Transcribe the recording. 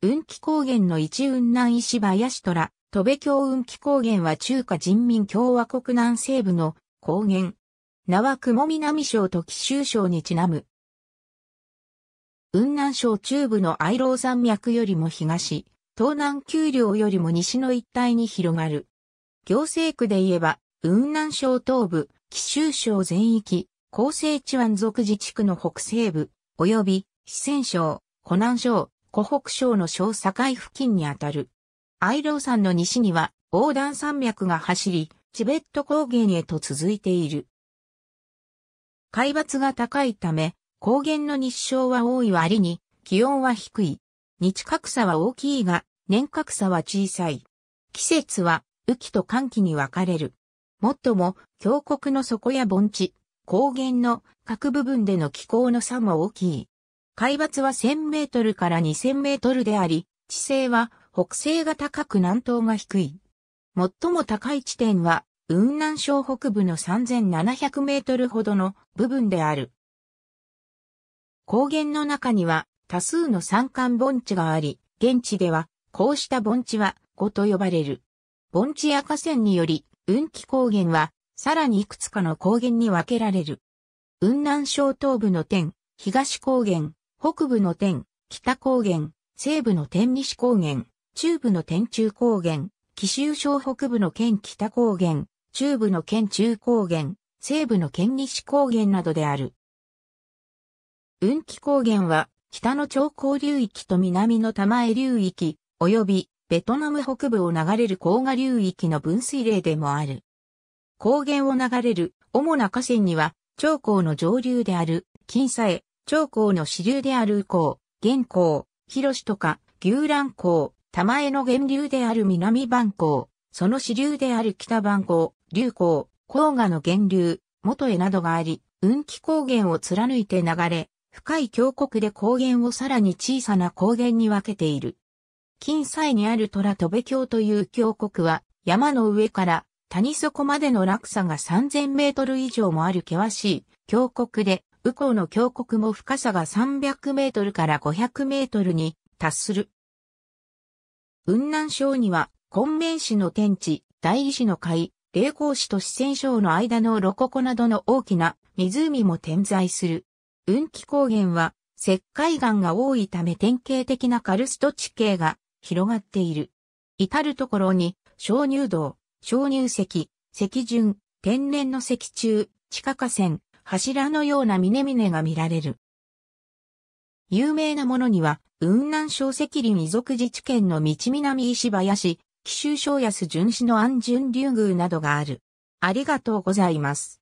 雲気高原の一雲南石林虎、戸部京雲気高原は中華人民共和国南西部の高原。名は雲南省と紀州省にちなむ。雲南省中部の愛老山脈よりも東、東南丘陵よりも西の一帯に広がる。行政区で言えば、雲南省東部、紀州省全域、厚生地湾族自治区の北西部、及び四川省、湖南省、湖北省の省境付近にあたる。ロー山の西には横断山脈が走り、チベット高原へと続いている。海抜が高いため、高原の日照は多い割に、気温は低い。日格差は大きいが、年格差は小さい。季節は、雨季と寒季に分かれる。もっとも、峡谷の底や盆地、高原の各部分での気候の差も大きい。海抜は1000メートルから2000メートルであり、地勢は北西が高く南東が低い。最も高い地点は雲南省北部の3700メートルほどの部分である。高原の中には多数の山間盆地があり、現地ではこうした盆地は5と呼ばれる。盆地や河川により雲気高原はさらにいくつかの高原に分けられる。雲南省東部の天、東高原、北部の天、北高原、西部の天西高原、中部の天中高原、紀州省北部の県北高原、中部の県中高原、西部の県西高原などである。雲気高原は、北の長江流域と南の玉江流域、及びベトナム北部を流れる黄河流域の分水嶺でもある。高原を流れる主な河川には、長江の上流である、金沙江、長江の支流である右江、玄江、広とか、牛蘭江、玉江の源流である南番江、その支流である北番江、流江、黄河の源流、元江などがあり、雲気高原を貫いて流れ、深い峡谷で高原をさらに小さな高原に分けている。近西にある虎戸部峡という峡谷は、山の上から谷底までの落差が3000メートル以上もある険しい峡谷で、右江の峡谷も深さが300メートルから500メートルに達する。雲南省には、昆明市の天地、大石の海、霊光市と四川省の間のロココなどの大きな湖も点在する。雲気高原は石灰岩が多いため典型的なカルスト地形が広がっている。至るところに鍾乳洞、鍾乳石、石順、天然の石柱、地下河川、柱のような峰々が見られる。有名なものには、雲南省石林遺族自治県の道南石林、紀州省安巡視の安順竜宮などがある。ありがとうございます。